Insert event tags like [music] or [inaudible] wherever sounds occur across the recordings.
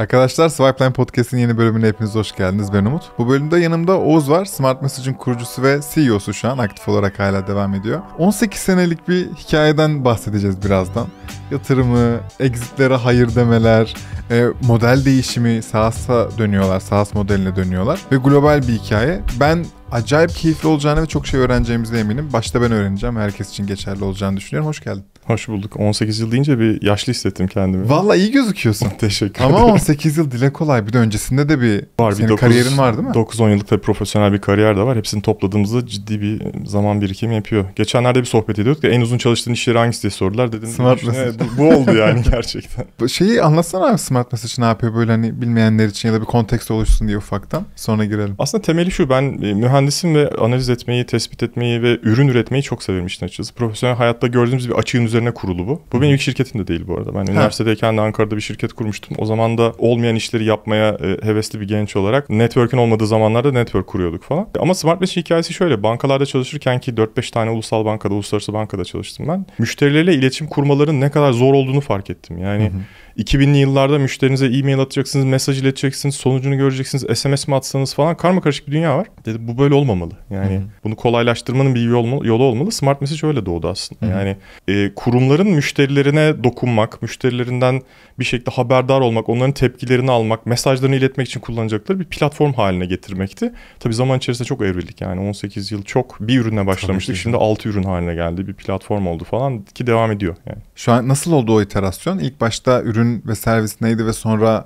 Arkadaşlar Swipeline Podcast'in yeni bölümüne hepiniz hoş geldiniz. Ben Umut. Bu bölümde yanımda Oğuz var. Smart Message'in kurucusu ve CEO'su şu an aktif olarak hala devam ediyor. 18 senelik bir hikayeden bahsedeceğiz birazdan. Yatırımı, exitlere hayır demeler, e, model değişimi, SaaS'a dönüyorlar, SaaS modeline dönüyorlar ve global bir hikaye. Ben acayip keyifli olacağını ve çok şey öğreneceğimize eminim. Başta ben öğreneceğim. Herkes için geçerli olacağını düşünüyorum. Hoş geldin. Hoş bulduk. 18 yıl deyince bir yaşlı hissettim kendimi. Valla iyi gözüküyorsun. [laughs] Teşekkür ederim. Ama 18 yıl dile kolay. Bir de öncesinde de bir var, senin 9, kariyerin var değil mi? 9-10 yıllık tabii profesyonel bir kariyer de var. Hepsini topladığımızda ciddi bir zaman birikimi yapıyor. Geçenlerde bir sohbet ediyorduk en uzun çalıştığın iş yeri hangisi diye sordular. Dedim smart mesaj. bu, bu, oldu yani [laughs] gerçekten. Şeyi anlatsana abi smart mesaj ne yapıyor böyle hani bilmeyenler için ya da bir kontekst oluşsun diye ufaktan. Sonra girelim. Aslında temeli şu ben e, mühendisim ve analiz etmeyi, tespit etmeyi ve ürün üretmeyi çok severim işin açıkçası. Profesyonel hayatta gördüğümüz bir açığın üzerine kurulu bu. Bu benim ilk şirketim de değil bu arada. Ben üniversitedeyken de Ankara'da bir şirket kurmuştum. O zaman da olmayan işleri yapmaya e, hevesli bir genç olarak network'ün olmadığı zamanlarda network kuruyorduk falan. Ama Smart Mesh hikayesi şöyle. Bankalarda çalışırken ki 4-5 tane ulusal bankada, uluslararası bankada çalıştım ben. Müşterilerle iletişim kurmaların ne kadar zor olduğunu fark ettim. Yani hı hı. 2000'li yıllarda müşterinize e-mail atacaksınız, mesaj ileteceksiniz, sonucunu göreceksiniz, SMS mi atsanız falan karma karışık bir dünya var. Dedi bu böyle olmamalı. Yani Hı-hı. bunu kolaylaştırmanın bir yol, yolu olmalı. Smart Message öyle doğdu aslında. Hı-hı. Yani e, kurumların müşterilerine dokunmak, müşterilerinden bir şekilde haberdar olmak, onların tepkilerini almak, mesajlarını iletmek için kullanacakları bir platform haline getirmekti. Tabii zaman içerisinde çok evrildik yani 18 yıl çok bir ürüne başlamıştık. Şimdi 6 ürün haline geldi. Bir platform oldu falan ki devam ediyor yani. Şu an nasıl oldu o iterasyon? İlk başta ürün ve servis neydi ve sonra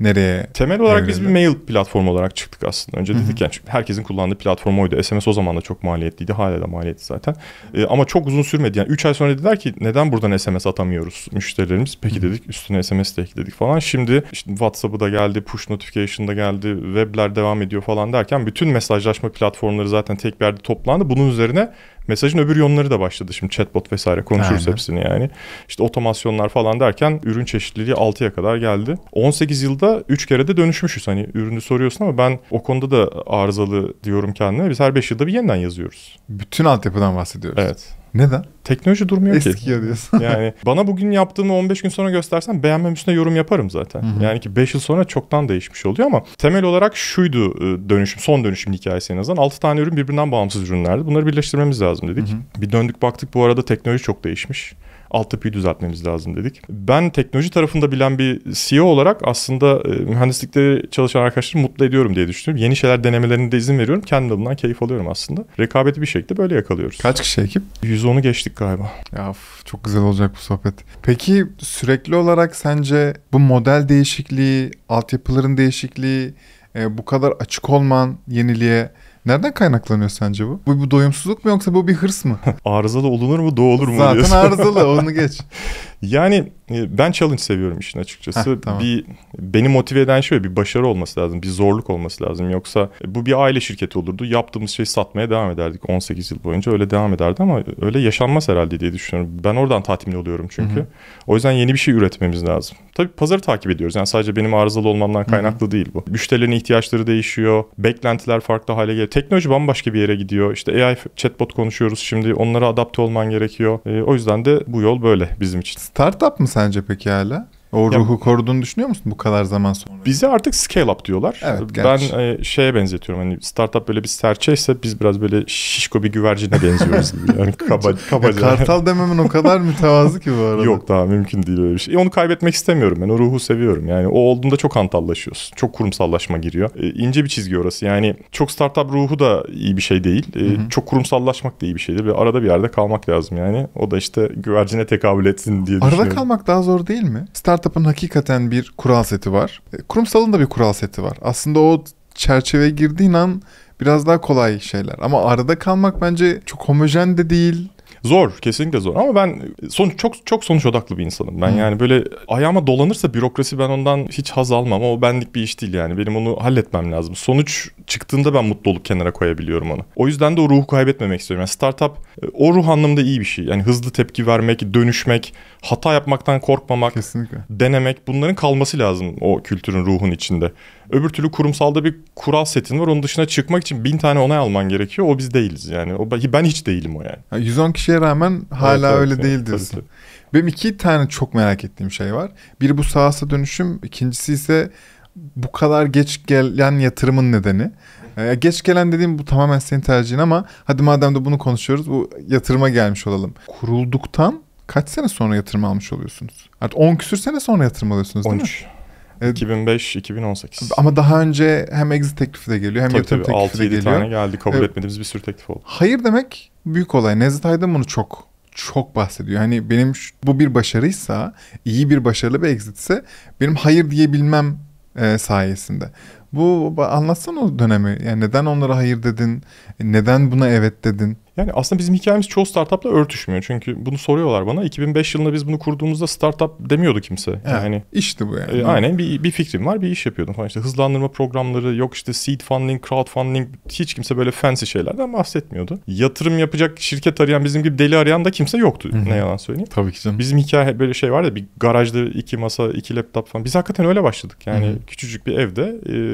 nereye? Temel olarak evrildi? biz bir mail platformu olarak çıktık aslında. Önce dedik yani çünkü herkesin kullandığı platform oydu. SMS o zaman da çok maliyetliydi. Hala da maliyetli zaten. Ee, ama çok uzun sürmedi. Yani 3 ay sonra dediler ki neden buradan SMS atamıyoruz müşterilerimiz? Peki dedik üstüne SMS de ekledik falan. Şimdi işte WhatsApp'ı da geldi, push notification da geldi, webler devam ediyor falan derken bütün mesajlaşma platformları zaten tek bir yerde toplandı. Bunun üzerine Mesajın öbür yönleri de başladı şimdi chatbot vesaire konuşuruz Aynen. hepsini yani. İşte otomasyonlar falan derken ürün çeşitliliği 6'ya kadar geldi. 18 yılda 3 kere de dönüşmüşüz hani ürünü soruyorsun ama ben o konuda da arızalı diyorum kendime. Biz her 5 yılda bir yeniden yazıyoruz. Bütün altyapıdan bahsediyoruz. Evet. Neden? Teknoloji durmuyor Eski ki. Eskiyor diyorsun. [laughs] yani bana bugün yaptığımı 15 gün sonra göstersen beğenmem üstüne yorum yaparım zaten. Hı-hı. Yani ki 5 yıl sonra çoktan değişmiş oluyor ama temel olarak şuydu e, dönüşüm, son dönüşüm hikayesi en azından. 6 tane ürün birbirinden bağımsız ürünlerdi. Bunları birleştirmemiz lazım dedik. Hı-hı. Bir döndük baktık bu arada teknoloji çok değişmiş. Alt yapıyı düzeltmemiz lazım dedik. Ben teknoloji tarafında bilen bir CEO olarak aslında e, mühendislikte çalışan arkadaşları mutlu ediyorum diye düşünüyorum. Yeni şeyler denemelerine de izin veriyorum. Kendim bundan keyif alıyorum aslında. Rekabeti bir şekilde böyle yakalıyoruz. Kaç kişi ekip? 110'u geçtik galiba. Ya of, çok güzel olacak bu sohbet. Peki sürekli olarak sence bu model değişikliği, altyapıların değişikliği, e, bu kadar açık olman yeniliğe Nereden kaynaklanıyor sence bu? Bu, bu doyumsuzluk mu yoksa bu bir hırs mı? [laughs] arızalı olunur mu doğulur mu? Zaten diyorsun. arızalı onu [laughs] geç. Yani e, ben challenge seviyorum işin açıkçası. Heh, tamam. Bir beni motive eden şey bir başarı olması lazım, bir zorluk olması lazım. Yoksa e, bu bir aile şirketi olurdu. Yaptığımız şeyi satmaya devam ederdik 18 yıl boyunca öyle devam ederdi ama öyle yaşanmaz herhalde diye düşünüyorum. Ben oradan tatmin oluyorum çünkü. Hı-hı. O yüzden yeni bir şey üretmemiz lazım. Tabii pazarı takip ediyoruz. Yani sadece benim arızalı olmamdan kaynaklı Hı-hı. değil bu. Müşterilerin ihtiyaçları değişiyor. Beklentiler farklı hale geliyor. Teknoloji bambaşka bir yere gidiyor. İşte AI chatbot konuşuyoruz şimdi. Onlara adapte olman gerekiyor. E, o yüzden de bu yol böyle bizim için. Startup mı sence peki hala? O ruhu ya, koruduğunu düşünüyor musun bu kadar zaman sonra? Bize artık scale up diyorlar. Evet, ben e, şeye benzetiyorum hani startup böyle bir serçe ise biz biraz böyle şişko bir güvercine benziyoruz gibi. Yani [laughs] kaba, kabaca. Ya, kartal dememin o kadar mütevazı ki bu arada. Yok daha mümkün değil öyle bir şey. E, onu kaybetmek istemiyorum ben. O ruhu seviyorum. Yani o olduğunda çok hantallaşıyorsun. Çok kurumsallaşma giriyor. E, ince bir çizgi orası. Yani çok startup ruhu da iyi bir şey değil. E, çok kurumsallaşmak da iyi bir şey değil. arada bir yerde kalmak lazım yani. O da işte güvercine tekabül etsin diye Arada kalmak daha zor değil mi? Start startup'ın hakikaten bir kural seti var. E, kurumsalın da bir kural seti var. Aslında o çerçeveye girdiğin an biraz daha kolay şeyler. Ama arada kalmak bence çok homojen de değil. Zor, kesinlikle zor. Ama ben sonuç çok çok sonuç odaklı bir insanım. Ben hmm. yani böyle ayağıma dolanırsa bürokrasi ben ondan hiç haz almam. O benlik bir iş değil yani. Benim onu halletmem lazım. Sonuç çıktığında ben mutlu olup kenara koyabiliyorum onu. O yüzden de o ruhu kaybetmemek istiyorum. Yani startup e, o ruh anlamında iyi bir şey. Yani hızlı tepki vermek, dönüşmek, hata yapmaktan korkmamak, kesinlikle. denemek bunların kalması lazım o kültürün ruhun içinde. Öbür türlü kurumsalda bir kural setin var. Onun dışına çıkmak için bin tane onay alman gerekiyor. O biz değiliz yani. O, ben hiç değilim o yani. yani 110 kişi şeye rağmen hala evet, öyle evet, değil diyorsun. Tabii. Benim iki tane çok merak ettiğim şey var. Biri bu sahası dönüşüm, ikincisi ise bu kadar geç gelen yatırımın nedeni. Ee, geç gelen dediğim bu tamamen senin tercihin ama hadi madem de bunu konuşuyoruz bu yatırıma gelmiş olalım. Kurulduktan kaç sene sonra yatırım almış oluyorsunuz? Artık 10 küsür sene sonra yatırım alıyorsunuz 13. değil mi? 2005-2018. Ama daha önce hem exit teklifi de geliyor hem tabii, yatırım tabii, teklifi de geliyor. 6-7 tane geldi kabul ee, etmediğimiz bir sürü teklif oldu. Hayır demek büyük olay. Nezit Aydın bunu çok çok bahsediyor. Hani benim bu bir başarıysa, iyi bir başarılı bir exit ise benim hayır diyebilmem e, sayesinde. Bu anlatsana o dönemi. Yani neden onlara hayır dedin? E, neden buna evet dedin? Yani aslında bizim hikayemiz çoğu startupla örtüşmüyor. Çünkü bunu soruyorlar bana. 2005 yılında biz bunu kurduğumuzda startup demiyordu kimse. Evet, yani işte bu yani. E, aynen bir, bir fikrim var, bir iş yapıyordum falan. İşte hızlandırma programları, yok işte seed funding, crowd funding. hiç kimse böyle fancy şeylerden bahsetmiyordu. Yatırım yapacak şirket arayan bizim gibi deli arayan da kimse yoktu. Hı-hı. Ne yalan söyleyeyim. Tabii ki canım. Bizim hikaye böyle şey var ya bir garajda iki masa, iki laptop falan. Biz hakikaten öyle başladık. Yani Hı-hı. küçücük bir evde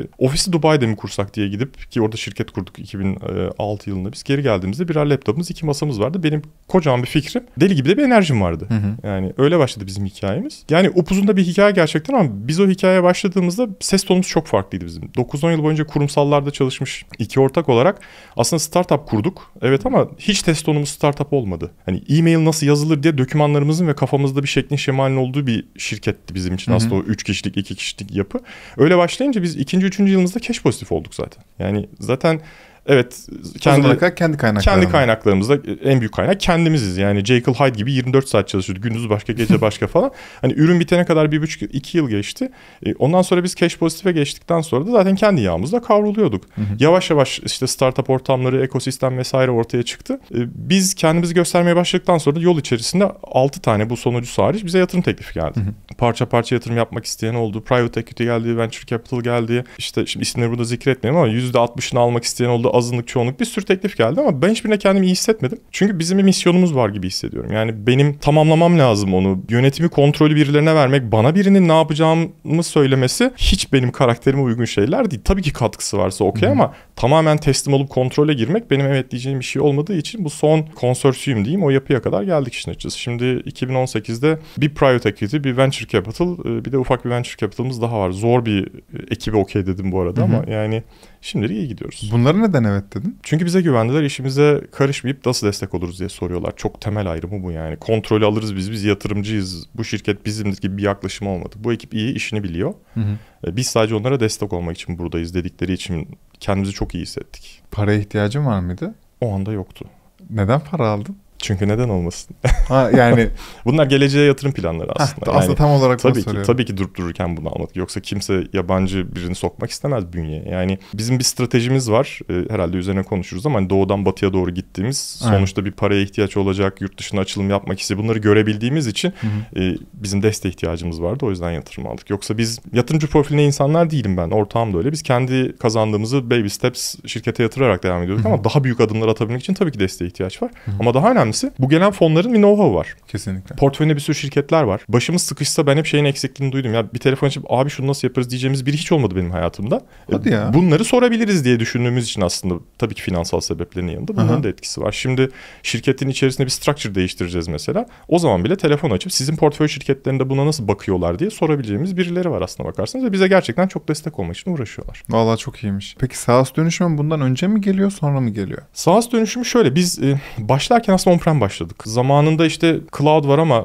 e, ofisi Dubai'de mi kursak diye gidip ki orada şirket kurduk 2006 e, yılında. Biz geri geldiğimizde birer laptopumuz, iki masamız vardı. Benim kocaman bir fikrim, deli gibi de bir enerjim vardı. Hı hı. Yani öyle başladı bizim hikayemiz. Yani upuzun da bir hikaye gerçekten ama biz o hikayeye başladığımızda ses tonumuz çok farklıydı bizim. 9-10 yıl boyunca kurumsallarda çalışmış iki ortak olarak aslında startup kurduk. Evet ama hiç test tonumuz startup olmadı. Hani e-mail nasıl yazılır diye dokümanlarımızın ve kafamızda bir şeklin şemalin olduğu bir şirketti bizim için. Hı hı. Aslında o 3 kişilik, 2 kişilik yapı. Öyle başlayınca biz ikinci, üçüncü yılımızda keş pozitif olduk zaten. Yani zaten Evet. Kendi, kendi kaynaklarımız. Kendi kaynaklarımızda en büyük kaynak kendimiziz. Yani Jekyll Hyde gibi 24 saat çalışıyordu. Gündüz başka gece [laughs] başka falan. Hani ürün bitene kadar bir buçuk iki yıl geçti. E, ondan sonra biz cash pozitife geçtikten sonra da zaten kendi yağımızla kavruluyorduk. Hı hı. Yavaş yavaş işte startup ortamları, ekosistem vesaire ortaya çıktı. E, biz kendimizi göstermeye başladıktan sonra yol içerisinde 6 tane bu sonucu hariç bize yatırım teklifi geldi. Hı hı. Parça parça yatırım yapmak isteyen oldu. Private equity geldi, venture capital geldi. İşte şimdi isimleri burada zikretmiyorum ama %60'ını almak isteyen oldu oldu. Azınlık, çoğunluk bir sürü teklif geldi ama ben hiçbirine kendimi iyi hissetmedim. Çünkü bizim bir misyonumuz var gibi hissediyorum. Yani benim tamamlamam lazım onu. Yönetimi, kontrolü birilerine vermek, bana birinin ne yapacağımı söylemesi hiç benim karakterime uygun şeyler değil. Tabii ki katkısı varsa okey ama tamamen teslim olup kontrole girmek benim evet diyeceğim bir şey olmadığı için bu son konsorsiyum diyeyim o yapıya kadar geldik işin açıkçası. Şimdi 2018'de bir private equity, bir venture capital, e, bir de ufak bir venture capital'ımız daha var. Zor bir e, ekibe okey dedim bu arada hmm. ama yani şimdilik iyi gidiyoruz. Bunları neden neden evet dedin? Çünkü bize güvendiler işimize karışmayıp nasıl destek oluruz diye soruyorlar. Çok temel ayrımı bu yani. Kontrolü alırız biz, biz yatırımcıyız. Bu şirket bizim gibi bir yaklaşım olmadı. Bu ekip iyi işini biliyor. Hı hı. E, biz sadece onlara destek olmak için buradayız dedikleri için kendimizi çok iyi hissettik. Paraya ihtiyacın var mıydı? O anda yoktu. Neden para aldın? Çünkü neden olmasın? Ha, yani [laughs] bunlar geleceğe yatırım planları aslında. Heh, yani, aslında tam olarak tabii ki tabii ki durup dururken bunu almadık. Yoksa kimse yabancı birini sokmak istemez bünyeye. Yani bizim bir stratejimiz var. Ee, herhalde üzerine konuşuruz ama hani doğudan batıya doğru gittiğimiz evet. sonuçta bir paraya ihtiyaç olacak, yurt dışına açılım yapmak istiyor. Bunları görebildiğimiz için hı hı. E, bizim desteğe ihtiyacımız vardı. O yüzden yatırım aldık. Yoksa biz yatırımcı profiline insanlar değilim ben. Ortağım da öyle. Biz kendi kazandığımızı baby steps şirkete yatırarak devam ediyorduk hı hı. ama daha büyük adımlar atabilmek için tabii ki desteğe ihtiyaç var. Hı hı. Ama daha önemli önemlisi. Bu gelen fonların bir know-how var. Kesinlikle. Portföyünde bir sürü şirketler var. Başımız sıkışsa ben hep şeyin eksikliğini duydum. Ya bir telefon açıp abi şunu nasıl yaparız diyeceğimiz biri hiç olmadı benim hayatımda. E, Hadi ya. Bunları sorabiliriz diye düşündüğümüz için aslında tabii ki finansal sebeplerin yanında bunun Aha. da etkisi var. Şimdi şirketin içerisinde bir structure değiştireceğiz mesela. O zaman bile telefon açıp sizin portföy şirketlerinde buna nasıl bakıyorlar diye sorabileceğimiz birileri var aslında bakarsanız ve bize gerçekten çok destek olmak için uğraşıyorlar. Vallahi çok iyiymiş. Peki SaaS dönüşümü bundan önce mi geliyor sonra mı geliyor? SaaS dönüşümü şöyle biz e, başlarken aslında on on-prem başladık. Zamanında işte cloud var ama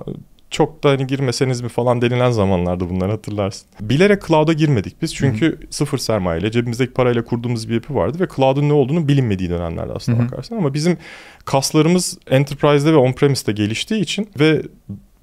çok da hani girmeseniz mi falan denilen zamanlarda bunları hatırlarsın. Bilerek cloud'a girmedik biz çünkü Hı-hı. sıfır sermayeyle cebimizdeki parayla kurduğumuz bir yapı vardı ve cloud'un ne olduğunu bilinmediği dönemlerde aslında Hı-hı. bakarsan ama bizim kaslarımız enterprise'de ve on-premise'de geliştiği için ve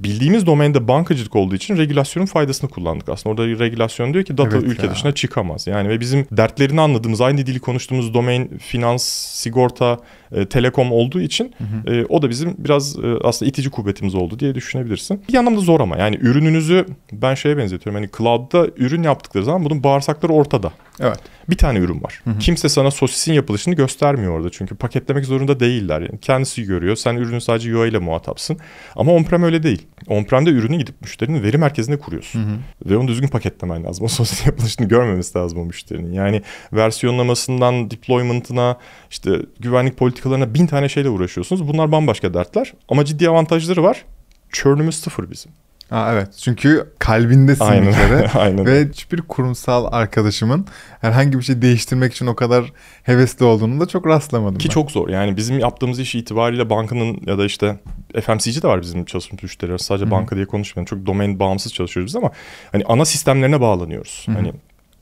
bildiğimiz domende bankacılık olduğu için regülasyonun faydasını kullandık aslında. Orada regülasyon diyor ki data evet ülke ya. dışına çıkamaz. Yani ve bizim dertlerini anladığımız, aynı dili konuştuğumuz domain, finans, sigorta, e, telekom olduğu için hı hı. E, o da bizim biraz e, aslında itici kuvvetimiz oldu diye düşünebilirsin. Bir yandan da zor ama yani ürününüzü ben şeye benzetiyorum. Hani cloud'da ürün yaptıkları zaman bunun bağırsakları ortada. Evet. Bir tane ürün var. Hı hı. Kimse sana sosisin yapılışını göstermiyor orada. Çünkü paketlemek zorunda değiller. Yani kendisi görüyor. Sen ürünü sadece UI ile muhatapsın. Ama on-prem öyle değil. On-prem'de ürünü gidip müşterinin veri merkezinde kuruyorsun. Hı hı. Ve onu düzgün paketlemen lazım. [laughs] O sosisin yapılışını görmemesi lazım o müşterinin. Yani versiyonlamasından deployment'ına işte güvenlik politik politikalarına bin tane şeyle uğraşıyorsunuz. Bunlar bambaşka dertler ama ciddi avantajları var. Çörnümüz sıfır bizim. Aa, evet çünkü kalbindesin aynen, bir kere [laughs] aynen. ve hiçbir kurumsal arkadaşımın herhangi bir şey değiştirmek için o kadar hevesli olduğunu da çok rastlamadım. Ki ben. çok zor yani bizim yaptığımız iş itibariyle bankanın ya da işte FMCG de var bizim çalıştığımız müşteriler sadece Hı-hı. banka diye konuşmuyorum çok domain bağımsız çalışıyoruz biz ama hani ana sistemlerine bağlanıyoruz. Hı-hı. Hani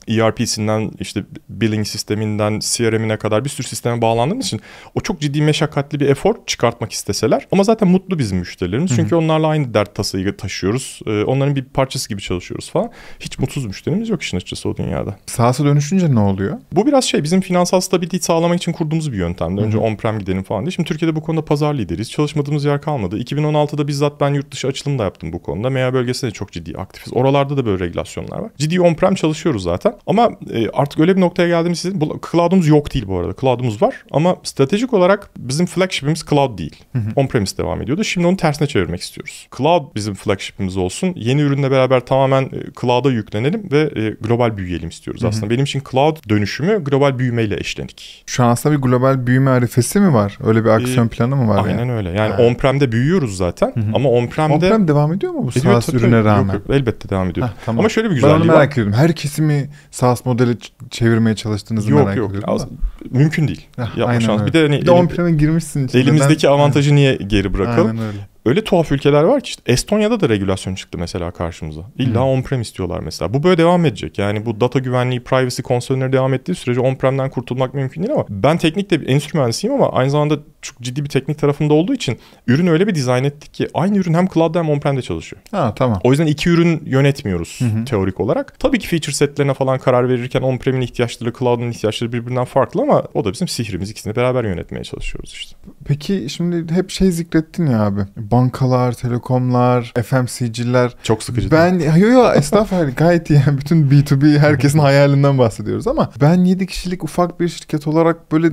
ERP'sinden işte billing sisteminden CRM'ine kadar bir sürü sisteme bağlandığımız için o çok ciddi meşakkatli bir efor çıkartmak isteseler ama zaten mutlu bizim müşterilerimiz. Çünkü onlarla aynı dert tasayı taşıyoruz. Ee, onların bir parçası gibi çalışıyoruz falan. Hiç mutsuz müşterimiz yok işin açıkçası o dünyada. Sahası dönüşünce ne oluyor? Bu biraz şey bizim finansal stability sağlamak için kurduğumuz bir yöntemdi. Önce on-prem gidelim falan diye. Şimdi Türkiye'de bu konuda pazar lideriyiz. Çalışmadığımız yer kalmadı. 2016'da bizzat ben yurt dışı açılım da yaptım bu konuda. MEA bölgesinde çok ciddi aktifiz. Oralarda da böyle regülasyonlar var. Ciddi on-prem çalışıyoruz zaten zaten. Ama e, artık öyle bir noktaya geldiğimiz için cloud'umuz yok değil bu arada. Cloud'umuz var ama stratejik olarak bizim flagship'imiz cloud değil. On-premise devam ediyordu. Şimdi onu tersine çevirmek istiyoruz. Cloud bizim flagship'imiz olsun. Yeni ürünle beraber tamamen e, cloud'a yüklenelim ve e, global büyüyelim istiyoruz aslında. Benim için cloud dönüşümü global büyümeyle eşlenik. Şu an aslında bir global büyüme arifesi mi var? Öyle bir aksiyon ee, planı mı var? Aynen yani? öyle. Yani on-prem'de büyüyoruz zaten Hı-hı. ama on-prem'de... On-prem devam ediyor mu bu SaaS ürüne rağmen? Yok, elbette devam ediyor. Ha, tamam. Ama şöyle bir güzelliği var. Ben onu merak var. ediyordum. Her kesimi SaaS modeli çevirmeye çalıştığınızı yok, merak yok. ediyorum. Yok yok. Mümkün değil. Ah, aynen şans. Öyle. Bir de hani bir de on-prem'e girmişsin. Içinde. Elimizdeki ben... avantajı niye geri bırakalım? Aynen öyle öyle tuhaf ülkeler var ki işte Estonya'da da regülasyon çıktı mesela karşımıza. İlla hmm. on-prem istiyorlar mesela. Bu böyle devam edecek. Yani bu data güvenliği, privacy konsörleri devam ettiği sürece on-premden kurtulmak mümkün değil ama ben teknik de bir endüstri mühendisiyim ama aynı zamanda çok ciddi bir teknik tarafında olduğu için ürün öyle bir dizayn ettik ki aynı ürün hem cloud'da hem on-prem'de çalışıyor. Ha tamam. O yüzden iki ürün yönetmiyoruz hı teorik olarak. Tabii ki feature setlerine falan karar verirken on-prem'in ihtiyaçları, cloud'un ihtiyaçları birbirinden farklı ama o da bizim sihrimiz. ikisini beraber yönetmeye çalışıyoruz işte. Peki şimdi hep şey zikrettin ya abi bankalar, telekomlar, FMCG'ler. Çok sıkıcı. Ben yo yo estağfurullah gayet iyi. Yani bütün B2B herkesin hayalinden bahsediyoruz ama ben 7 kişilik ufak bir şirket olarak böyle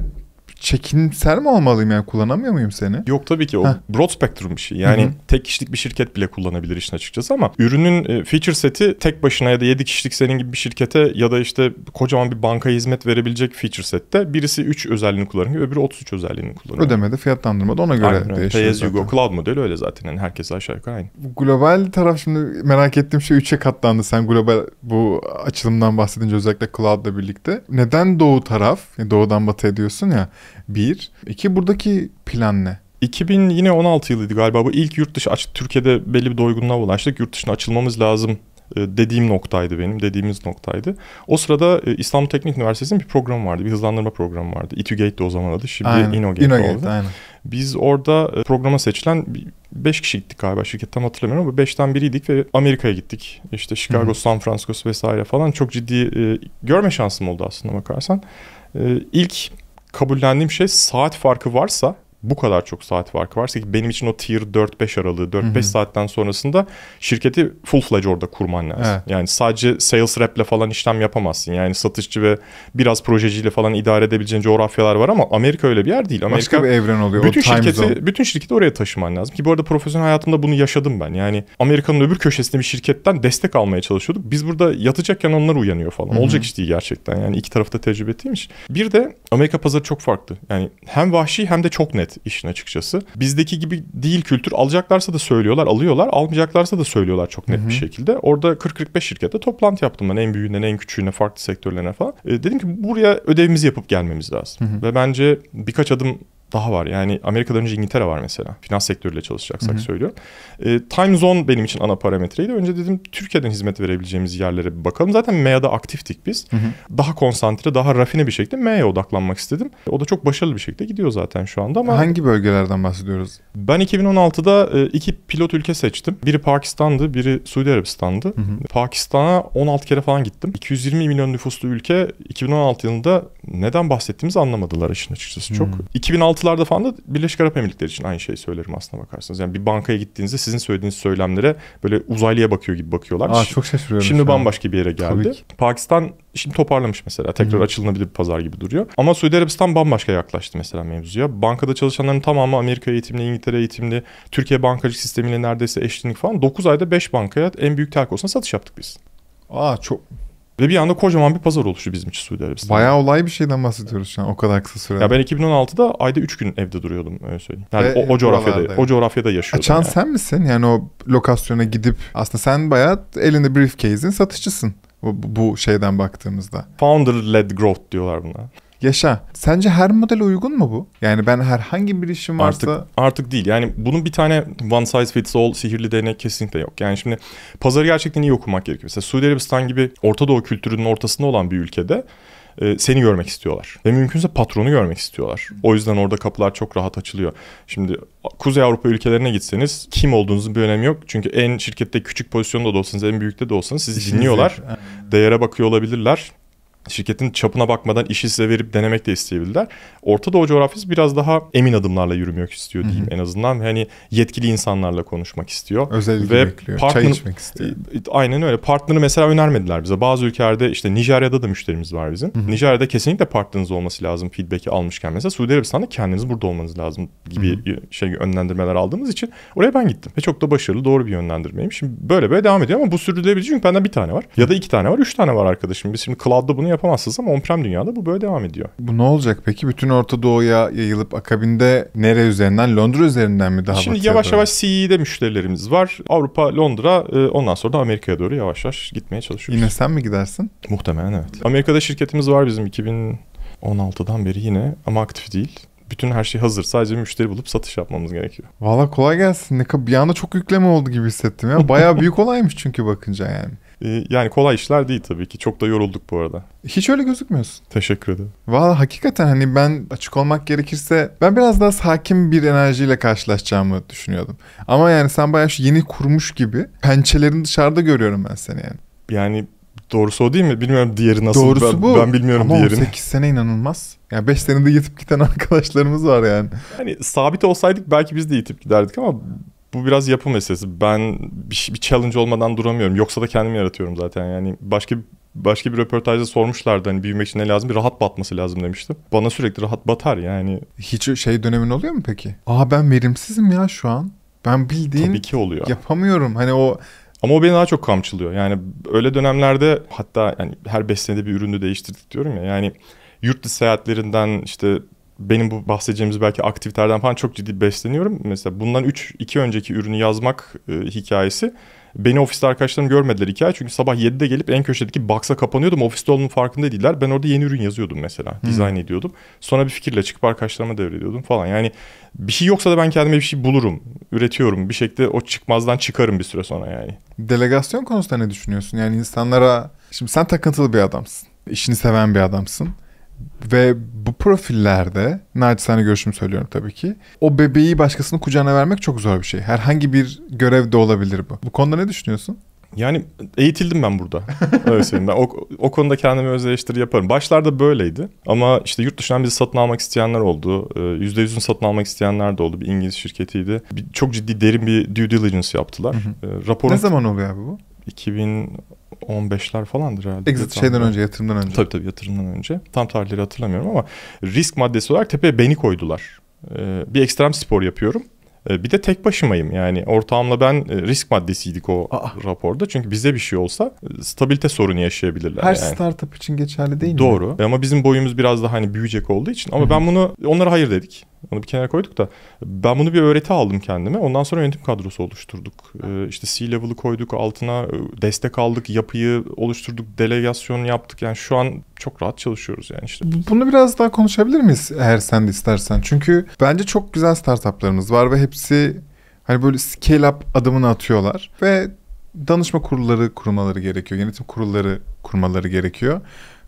çekimser mi olmalıyım yani kullanamıyor muyum seni? Yok tabii ki o Heh. broad spectrum bir şey. Yani Hı-hı. tek kişilik bir şirket bile kullanabilir işin açıkçası ama ürünün e, feature seti tek başına ya da 7 kişilik senin gibi bir şirkete ya da işte kocaman bir banka hizmet verebilecek feature sette birisi 3 özelliğini kullanıyor öbürü 33 özelliğini kullanıyor. Ödemede fiyatlandırma da ona göre Aynen, değişiyor. Pay as you go cloud modeli öyle zaten yani herkes aşağı yukarı aynı. Global taraf şimdi merak ettiğim şey 3'e katlandı. Sen global bu açılımdan bahsedince özellikle cloud'la birlikte. Neden doğu taraf? doğudan batı ediyorsun ya. Bir. İki buradaki plan ne? 2000 yine 16 yılıydı galiba bu ilk yurt dışı açık Türkiye'de belli bir doygunluğa ulaştık. Yurt dışına açılmamız lazım e, dediğim noktaydı benim, dediğimiz noktaydı. O sırada e, İstanbul Teknik Üniversitesi'nin bir programı vardı, bir hızlandırma programı vardı. İTÜGATE'di e o zaman adı, şimdi aynen. InnoGate, InnoGate oldu. Aynen. Biz orada programa seçilen 5 kişi gittik galiba şirketten hatırlamıyorum ama 5'ten biriydik ve Amerika'ya gittik. İşte Chicago, Hı-hı. San Francisco vesaire falan çok ciddi görme şansım oldu aslında bakarsan. E, ilk kabullendiğim şey saat farkı varsa bu kadar çok saat farkı varsa ki benim için o tier 4-5 aralığı 4-5 saatten sonrasında şirketi full fledged orada kurman lazım. Evet. Yani sadece sales rep ile falan işlem yapamazsın. Yani satışçı ve biraz projeciyle falan idare edebileceğin coğrafyalar var ama Amerika öyle bir yer değil. Amerika Başka bir evren oluyor. Bütün şirketi zone. bütün şirketi oraya taşıman lazım ki bu arada profesyonel hayatımda bunu yaşadım ben. Yani Amerika'nın öbür köşesinde bir şirketten destek almaya çalışıyorduk. Biz burada yatacakken onlar uyanıyor falan. Hı-hı. Olacak iş değil gerçekten. Yani iki tarafta tecrübe ettiğim iş. Bir de Amerika pazarı çok farklı. Yani hem vahşi hem de çok net işin açıkçası. Bizdeki gibi değil kültür. Alacaklarsa da söylüyorlar, alıyorlar. Almayacaklarsa da söylüyorlar çok net Hı-hı. bir şekilde. Orada 40-45 şirkette toplantı yaptım ben en büyüğünden en küçüğüne, farklı sektörlerine falan. E, dedim ki buraya ödevimizi yapıp gelmemiz lazım. Hı-hı. Ve bence birkaç adım daha var. Yani Amerika'dan önce İngiltere var mesela. Finans sektörüyle çalışacaksak Hı-hı. söylüyorum. E, time zone benim için ana parametreydi. Önce dedim Türkiye'den hizmet verebileceğimiz yerlere bir bakalım. Zaten MEA'da aktiftik biz. Hı-hı. Daha konsantre, daha rafine bir şekilde MEA'ya odaklanmak istedim. o da çok başarılı bir şekilde gidiyor zaten şu anda ama... Hangi bölgelerden bahsediyoruz? Ben 2016'da e, iki pilot ülke seçtim. Biri Pakistan'dı, biri Suudi Arabistan'dı. Hı-hı. Pakistan'a 16 kere falan gittim. 220 milyon nüfuslu ülke 2016 yılında neden bahsettiğimizi anlamadılar işin açıkçası. Çok. Hı-hı. 2006 toplantılarda falan da Birleşik Arap Emirlikleri için aynı şeyi söylerim aslında bakarsanız. Yani bir bankaya gittiğinizde sizin söylediğiniz söylemlere böyle uzaylıya bakıyor gibi bakıyorlar. Aa, çok şaşırıyorum. Şimdi yani. bambaşka bir yere geldi. Pakistan şimdi toparlamış mesela. Tekrar Hı-hı. açılınabilir bir pazar gibi duruyor. Ama Suudi Arabistan bambaşka yaklaştı mesela mevzuya. Bankada çalışanların tamamı Amerika eğitimli, İngiltere eğitimli, Türkiye bankacılık sistemiyle neredeyse eşitlik falan. 9 ayda 5 bankaya en büyük telkosuna satış yaptık biz. Aa çok ve bir anda kocaman bir pazar oluştu bizim için Suudi Arabistan'da. Bayağı olay bir şeyden bahsediyoruz şu o kadar kısa sürede. Ya ben 2016'da ayda 3 gün evde duruyordum öyle söyleyeyim. Yani o, o coğrafyada o coğrafyada yaşıyordum. Açan yani. sen misin? Yani o lokasyona gidip aslında sen bayağı elinde briefcase'in satışçısın bu, bu şeyden baktığımızda. Founder-led growth diyorlar buna yaşa. Sence her modele uygun mu bu? Yani ben herhangi bir işim varsa... Artık, artık değil. Yani bunun bir tane one size fits all sihirli değnek kesinlikle yok. Yani şimdi pazarı gerçekten iyi okumak gerekiyor. Mesela Suudi Arabistan gibi Orta Doğu kültürünün ortasında olan bir ülkede e, seni görmek istiyorlar. Ve mümkünse patronu görmek istiyorlar. O yüzden orada kapılar çok rahat açılıyor. Şimdi Kuzey Avrupa ülkelerine gitseniz kim olduğunuzun bir önemi yok. Çünkü en şirkette küçük pozisyonda da olsanız, en büyükte de olsanız sizi dinliyorlar. Değere bakıyor olabilirler şirketin çapına bakmadan işi size verip denemek de isteyebilirler. Orta Doğu coğrafyası biraz daha emin adımlarla yürümek istiyor diyeyim Hı-hı. en azından. Hani yetkili insanlarla konuşmak istiyor. Özellikle Ve bekliyor. Partner, Çay içmek istiyor. E, e, aynen öyle. Partneri mesela önermediler bize. Bazı ülkelerde işte Nijerya'da da müşterimiz var bizim. Hı-hı. Nijerya'da kesinlikle partneriniz olması lazım feedback'i almışken. Mesela Suudi Arabistan'da kendiniz burada olmanız lazım gibi Hı-hı. şey yönlendirmeler aldığımız için oraya ben gittim. Ve çok da başarılı doğru bir yönlendirmeymiş. Şimdi böyle böyle devam ediyor ama bu sürdürülebilir çünkü benden bir tane var. Ya da iki tane var, üç tane var arkadaşım. Biz şimdi cloud'da bunu yap yapamazsınız ama on-prem dünyada bu böyle devam ediyor. Bu ne olacak peki? Bütün Orta Doğu'ya yayılıp akabinde nere üzerinden? Londra üzerinden mi daha Şimdi yavaş yavaş CE'de müşterilerimiz var. Avrupa, Londra e, ondan sonra da Amerika'ya doğru yavaş yavaş gitmeye çalışıyoruz. Yine sen mi gidersin? Muhtemelen evet. Amerika'da şirketimiz var bizim 2016'dan beri yine ama aktif değil bütün her şey hazır. Sadece müşteri bulup satış yapmamız gerekiyor. Valla kolay gelsin. Ne bir anda çok yükleme oldu gibi hissettim ya. Bayağı büyük olaymış çünkü bakınca yani. Ee, yani kolay işler değil tabii ki. Çok da yorulduk bu arada. Hiç öyle gözükmüyorsun. Teşekkür ederim. Valla hakikaten hani ben açık olmak gerekirse ben biraz daha sakin bir enerjiyle karşılaşacağımı düşünüyordum. Ama yani sen bayağı yeni kurmuş gibi pençelerin dışarıda görüyorum ben seni yani. Yani doğrusu o değil mi? Bilmiyorum diğeri nasıl. Doğrusu ben, bu. Ben bilmiyorum Ama diğerini. Ama 18 sene inanılmaz. Yani 5 senede yetip giden [laughs] arkadaşlarımız var yani. Yani sabit olsaydık belki biz de yetip giderdik ama bu biraz yapı meselesi. Ben bir, bir challenge olmadan duramıyorum. Yoksa da kendimi yaratıyorum zaten. Yani başka başka bir röportajda sormuşlardı hani büyümek için ne lazım? Bir rahat batması lazım demiştim. Bana sürekli rahat batar yani. Hiç şey dönemin oluyor mu peki? Aa ben verimsizim ya şu an. Ben bildiğin Tabii ki oluyor. yapamıyorum. Hani o ama o beni daha çok kamçılıyor. Yani öyle dönemlerde hatta yani her 5 senede bir ürünü değiştirdik diyorum ya. Yani yurt dışı seyahatlerinden işte benim bu bahsedeceğimiz belki aktivitelerden falan çok ciddi besleniyorum. Mesela bundan 3 2 önceki ürünü yazmak e, hikayesi beni ofiste arkadaşlarım görmediler hikaye. Çünkü sabah 7'de gelip en köşedeki box'a kapanıyordum. Ofiste olduğumun farkında değiller. Ben orada yeni ürün yazıyordum mesela. Hmm. Dizayn ediyordum. Sonra bir fikirle çıkıp arkadaşlarıma devrediyordum falan. Yani bir şey yoksa da ben kendime bir şey bulurum. Üretiyorum. Bir şekilde o çıkmazdan çıkarım bir süre sonra yani. Delegasyon konusunda ne düşünüyorsun? Yani insanlara... Şimdi sen takıntılı bir adamsın. İşini seven bir adamsın. Ve bu profillerde, naçizane görüşümü söylüyorum tabii ki, o bebeği başkasının kucağına vermek çok zor bir şey. Herhangi bir görev de olabilir bu. Bu konuda ne düşünüyorsun? Yani eğitildim ben burada. [laughs] Öyle söyleyeyim. Ben o, o konuda kendimi öz eleştiri yaparım. Başlarda böyleydi. Ama işte yurt dışından bizi satın almak isteyenler oldu. Ee, yüzde yüzün satın almak isteyenler de oldu. Bir İngiliz şirketiydi. Bir, çok ciddi derin bir due diligence yaptılar. Hı hı. Ee, raporun... Ne zaman oluyor abi bu? 2000 15'ler falandır herhalde. Exit şeyden önce, yatırımdan önce. Tabii tabii yatırımdan önce. Tam tarihleri hatırlamıyorum ama risk maddesi olarak tepeye beni koydular. Ee, bir ekstrem spor yapıyorum. Ee, bir de tek başımayım yani ortağımla ben e, risk maddesiydik o Aa. raporda. Çünkü bize bir şey olsa e, stabilite sorunu yaşayabilirler. Her yani. startup için geçerli değil Doğru. mi? Doğru ama bizim boyumuz biraz daha hani büyüyecek olduğu için. Ama Hı-hı. ben bunu onlara hayır dedik. Onu bir kenara koyduk da ben bunu bir öğreti aldım kendime. Ondan sonra yönetim kadrosu oluşturduk. Ee, işte C-level'ı koyduk altına, e, destek aldık, yapıyı oluşturduk, delegasyon yaptık. Yani şu an çok rahat çalışıyoruz yani işte. Bunu biraz daha konuşabilir miyiz eğer sen de istersen? Çünkü bence çok güzel startuplarımız var ve hepsi hani böyle scale up adımını atıyorlar ve danışma kurulları kurmaları gerekiyor. Yönetim kurulları kurmaları gerekiyor.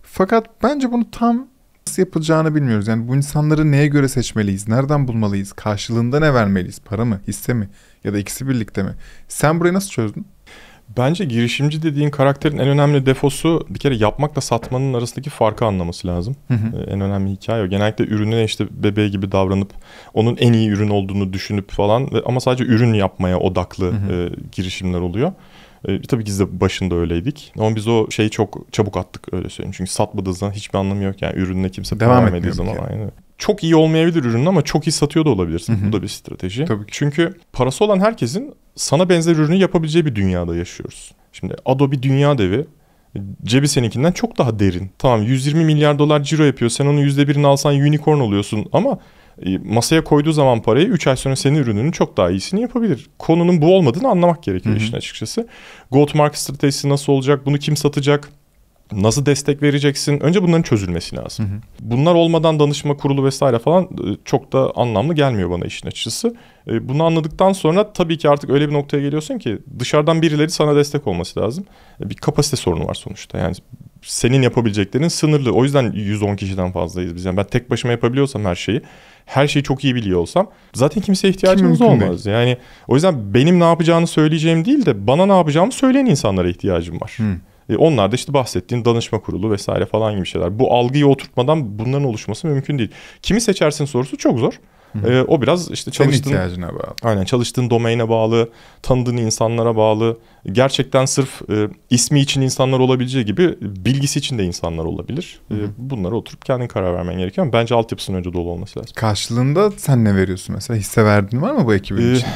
Fakat bence bunu tam nasıl yapılacağını bilmiyoruz. Yani bu insanları neye göre seçmeliyiz? Nereden bulmalıyız? Karşılığında ne vermeliyiz? Para mı? Hisse mi? Ya da ikisi birlikte mi? Sen burayı nasıl çözdün? Bence girişimci dediğin karakterin en önemli defosu bir kere yapmakla satmanın arasındaki farkı anlaması lazım. Hı hı. Ee, en önemli hikaye o. Genellikle ürününe işte bebeği gibi davranıp onun en iyi ürün olduğunu düşünüp falan ama sadece ürün yapmaya odaklı hı hı. E, girişimler oluyor. E, tabii ki biz de başında öyleydik. Ama biz o şeyi çok çabuk attık öyle söyleyeyim. Çünkü satmadığı zaman hiçbir anlamı yok yani ürününe kimse devam etmediği zaman yani. aynı. Çok iyi olmayabilir ürünün ama çok iyi satıyor da olabilirsin. Hı-hı. Bu da bir strateji. Tabii ki. Çünkü parası olan herkesin sana benzer ürünü yapabileceği bir dünyada yaşıyoruz. Şimdi Adobe dünya devi cebi seninkinden çok daha derin. Tamam 120 milyar dolar ciro yapıyor. Sen onun %1'ini alsan unicorn oluyorsun ama e, masaya koyduğu zaman parayı 3 ay sonra senin ürününün çok daha iyisini yapabilir. Konunun bu olmadığını anlamak gerekiyor Hı-hı. işin açıkçası. Go to market stratejisi nasıl olacak? Bunu kim satacak? Nasıl destek vereceksin? Önce bunların çözülmesi lazım. Hı hı. Bunlar olmadan danışma kurulu vesaire falan e, çok da anlamlı gelmiyor bana işin açıkçası. E, bunu anladıktan sonra tabii ki artık öyle bir noktaya geliyorsun ki dışarıdan birileri sana destek olması lazım. Bir kapasite sorunu var sonuçta. Yani senin yapabileceklerin sınırlı. O yüzden 110 kişiden fazlayız biz. Yani ben tek başıma yapabiliyorsam her şeyi her şeyi çok iyi biliyor olsam zaten kimseye ihtiyacımız Kim olmaz. Değil. Yani o yüzden benim ne yapacağını söyleyeceğim değil de bana ne yapacağımı söyleyen insanlara ihtiyacım var. Hmm. E onlar da işte bahsettiğin danışma kurulu vesaire falan gibi şeyler. Bu algıyı oturtmadan bunların oluşması mümkün değil. Kimi seçersin sorusu çok zor. E, o biraz işte çalıştığın Senin ihtiyacına bağlı. Aynen çalıştığın domaine bağlı, tanıdığın insanlara bağlı gerçekten sırf e, ismi için insanlar olabileceği gibi bilgisi için de insanlar olabilir. E, bunlara oturup kendin karar vermen gerekiyor ama bence altyapısının önce dolu olması lazım. Karşılığında sen ne veriyorsun mesela? Hisse verdin var mı bu ekibin ee, içinde?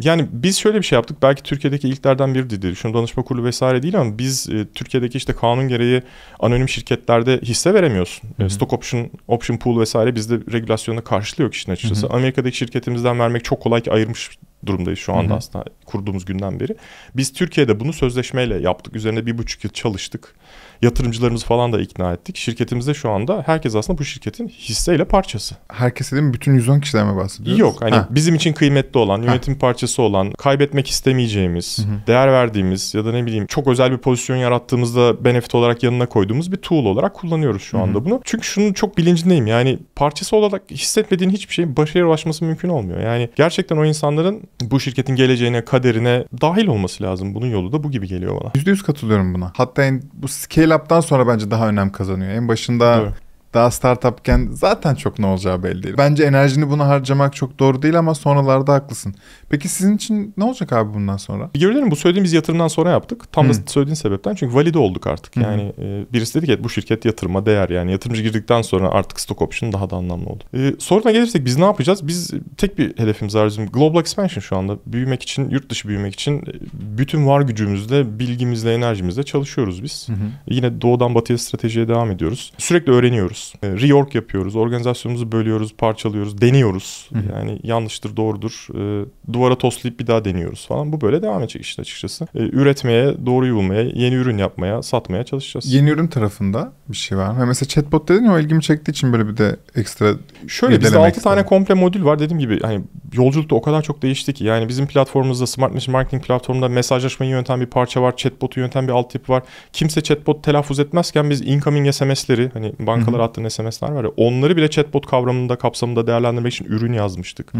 Yani biz şöyle bir şey yaptık. Belki Türkiye'deki ilklerden biri diye düşünüyorum. Danışma kurulu vesaire değil ama biz e, Türkiye'deki işte kanun gereği anonim şirketlerde hisse veremiyorsun. Hı hı. E, stock option, option pool vesaire bizde regülasyonda yok işin açıkçası. Hı hı. Amerika'daki şirketimizden vermek çok kolay ki ayırmış durumdayız şu anda Hı-hı. aslında kurduğumuz günden beri. Biz Türkiye'de bunu sözleşmeyle yaptık. Üzerine bir buçuk yıl çalıştık. Yatırımcılarımızı falan da ikna ettik. Şirketimizde şu anda herkes aslında bu şirketin hisseyle parçası. Herkes dedim mi? Bütün 110 kişiden mi bahsediyoruz? Yok. Hani ha. bizim için kıymetli olan, yönetim ha. parçası olan, kaybetmek istemeyeceğimiz, hı hı. değer verdiğimiz ya da ne bileyim çok özel bir pozisyon yarattığımızda benefit olarak yanına koyduğumuz bir tool olarak kullanıyoruz şu anda hı hı. bunu. Çünkü şunu çok bilincindeyim. Yani parçası olarak hissetmediğin hiçbir şeyin başarıya ulaşması mümkün olmuyor. Yani gerçekten o insanların bu şirketin geleceğine, kaderine dahil olması lazım. Bunun yolu da bu gibi geliyor bana. %100 katılıyorum buna. Hatta yani bu scale scale-up'tan sonra bence daha önem kazanıyor. En başında evet daha startupken zaten çok ne olacağı belli değil. Bence enerjini buna harcamak çok doğru değil ama sonralarda haklısın. Peki sizin için ne olacak abi bundan sonra? Görüyorum bu söylediğimiz yatırımdan sonra yaptık. Tam hmm. da söylediğin sebepten çünkü valide olduk artık. Hmm. Yani e, birisi dedi ki bu şirket yatırıma değer yani yatırımcı girdikten sonra artık stock option daha da anlamlı oldu. E, soruna gelirsek biz ne yapacağız? Biz tek bir hedefimiz var bizim global expansion şu anda. Büyümek için, yurt dışı büyümek için e, bütün var gücümüzle, bilgimizle, enerjimizle çalışıyoruz biz. hmm. Yine doğudan batıya stratejiye devam ediyoruz. Sürekli öğreniyoruz yapıyoruz. E, reorg yapıyoruz. Organizasyonumuzu bölüyoruz, parçalıyoruz, deniyoruz. Hı. Yani yanlıştır, doğrudur. E, duvara toslayıp bir daha deniyoruz falan. Bu böyle devam edecek işte açıkçası. E, üretmeye, doğruyu bulmaya, yeni ürün yapmaya, satmaya çalışacağız. Yeni ürün tarafında bir şey var mı? Mesela chatbot dedin ya o ilgimi çektiği için böyle bir de ekstra Şöyle bizde 6 tane komple modül var. Dediğim gibi hani yolculukta o kadar çok değişti ki. Yani bizim platformumuzda Smart Mission Marketing platformunda mesajlaşmayı yöneten bir parça var. Chatbot'u yöntem bir altyapı var. Kimse chatbot telaffuz etmezken biz incoming SMS'leri hani bankalar hı attığın SMS'ler var ya onları bile chatbot kavramında kapsamında değerlendirmek için ürün yazmıştık.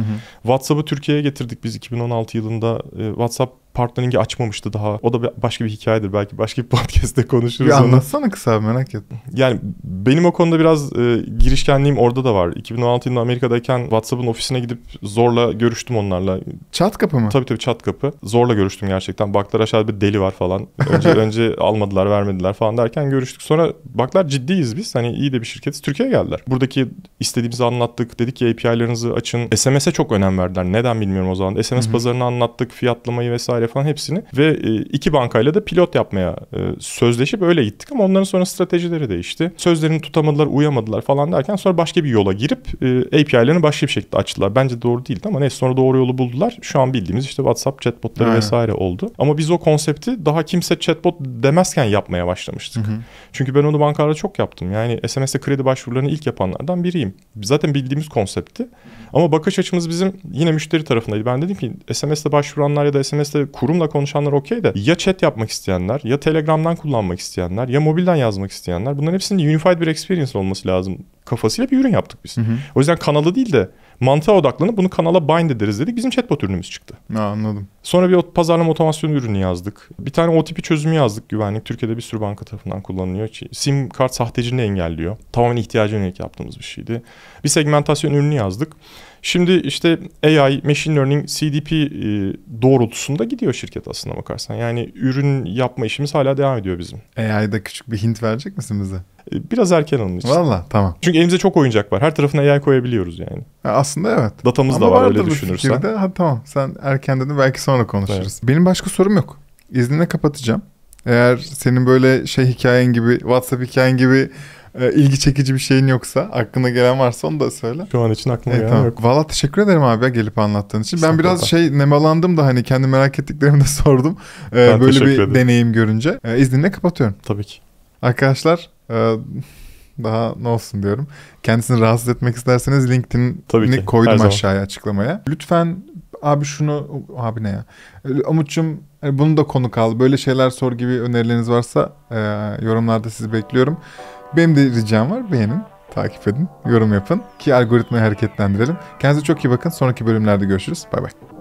WhatsApp'ı Türkiye'ye getirdik biz 2016 yılında. Ee, WhatsApp partneringi açmamıştı daha. O da başka bir hikayedir belki başka bir [laughs] podcast'te konuşuruz bir onu. anlatsana kısa merak ettim. Yani benim o konuda biraz e, girişkenliğim orada da var. 2016 yılında Amerika'dayken WhatsApp'ın ofisine gidip zorla görüştüm onlarla. Çat kapı mı? Tabii tabii çat kapı. Zorla görüştüm gerçekten. Baklar aşağıda bir deli var falan. Önce [laughs] önce almadılar vermediler falan derken görüştük. Sonra baklar ciddiyiz biz. Hani iyi de bir şirketiz. Türkiye'ye geldiler. Buradaki istediğimizi anlattık. Dedik ki API'larınızı açın. SMS'e çok önem verdiler. Neden bilmiyorum o zaman. SMS Hı-hı. pazarını anlattık. Fiyatlamayı vesaire vesaire falan hepsini ve e, iki bankayla da pilot yapmaya e, sözleşip öyle gittik ama onların sonra stratejileri değişti. Sözlerini tutamadılar, uyamadılar falan derken sonra başka bir yola girip e, API'lerini başka bir şekilde açtılar. Bence doğru değildi ama neyse sonra doğru yolu buldular. Şu an bildiğimiz işte WhatsApp chatbotları Aynen. vesaire oldu. Ama biz o konsepti daha kimse chatbot demezken yapmaya başlamıştık. Hı hı. Çünkü ben onu bankalarda çok yaptım. Yani SMS'te kredi başvurularını ilk yapanlardan biriyim. Zaten bildiğimiz konseptti. Ama bakış açımız bizim yine müşteri tarafındaydı. Ben dedim ki SMS'te başvuranlar ya da SMS'te kurumla konuşanlar okey de ya chat yapmak isteyenler, ya Telegram'dan kullanmak isteyenler, ya mobilden yazmak isteyenler bunların hepsinin unified bir experience olması lazım kafasıyla bir ürün yaptık biz. Hı hı. O yüzden kanalı değil de mantığa odaklanıp bunu kanala bind ederiz dedik. Bizim chatbot ürünümüz çıktı. Ha, anladım. Sonra bir pazarlama otomasyonu ürünü yazdık. Bir tane OTP çözümü yazdık güvenlik. Türkiye'de bir sürü banka tarafından kullanılıyor. Sim kart sahtecini engelliyor. Tamamen ihtiyaca yönelik yaptığımız bir şeydi. Bir segmentasyon ürünü yazdık. Şimdi işte AI, machine learning, CDP e, doğrultusunda gidiyor şirket aslında bakarsan. Yani ürün yapma işimiz hala devam ediyor bizim. AI'da küçük bir hint verecek misin bize? Biraz erken onun için. Valla tamam. Çünkü elimizde çok oyuncak var. Her tarafına AI koyabiliyoruz yani. Ya aslında evet. Datamız Ama da var öyle düşünürsen. Fikirde. Ha, tamam sen erken dedin belki sonra konuşuruz. Evet. Benim başka sorum yok. İzninle kapatacağım. Eğer senin böyle şey hikayen gibi WhatsApp hikayen gibi e, ilgi çekici bir şeyin yoksa aklına gelen varsa onu da söyle. Şu an için aklıma e, gelen tamam. yok. Valla teşekkür ederim abi gelip anlattığın için. Ben biraz şey nemalandım da hani kendi merak ettiklerimi de [laughs] sordum. Ee, böyle bir ederim. deneyim görünce. Ee, izninle kapatıyorum. Tabii ki. Arkadaşlar e, daha ne olsun diyorum. Kendisini rahatsız etmek isterseniz LinkedIn'i koydum aşağıya açıklamaya. Lütfen abi şunu abi ne ya? E, Umut'cum e, bunu da konu kaldı. Böyle şeyler sor gibi önerileriniz varsa yorumlarda sizi bekliyorum. Benim de ricam var beğenin takip edin, yorum yapın ki algoritmayı hareketlendirelim. Kendinize çok iyi bakın. Sonraki bölümlerde görüşürüz. Bay bay.